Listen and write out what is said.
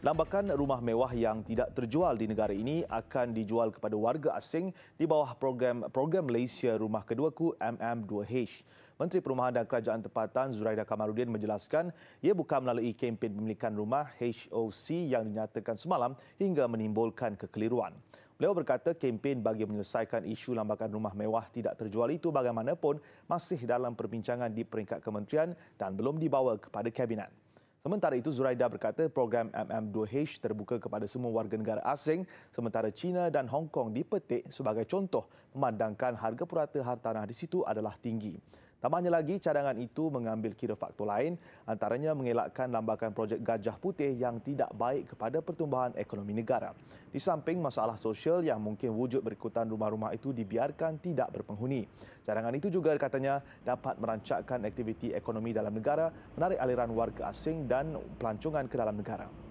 Lambakan rumah mewah yang tidak terjual di negara ini akan dijual kepada warga asing di bawah program program Malaysia Rumah Kedua Ku MM2H. Menteri Perumahan dan Kerajaan Tempatan Zuraida Kamaludin menjelaskan ia bukan melalui kempen pemilikan rumah HOC yang dinyatakan semalam hingga menimbulkan kekeliruan. Beliau berkata kempen bagi menyelesaikan isu lambakan rumah mewah tidak terjual itu bagaimanapun masih dalam perbincangan di peringkat kementerian dan belum dibawa kepada kabinet. Sementara itu, Zuraida berkata program MM2H terbuka kepada semua warga negara asing sementara China dan Hong Kong dipetik sebagai contoh memandangkan harga purata hartanah di situ adalah tinggi. Tambahnya lagi, cadangan itu mengambil kira faktor lain antaranya mengelakkan lambakan projek gajah putih yang tidak baik kepada pertumbuhan ekonomi negara. Di samping masalah sosial yang mungkin wujud berikutan rumah-rumah itu dibiarkan tidak berpenghuni. Cadangan itu juga katanya dapat merancakkan aktiviti ekonomi dalam negara, menarik aliran warga asing dan pelancongan ke dalam negara.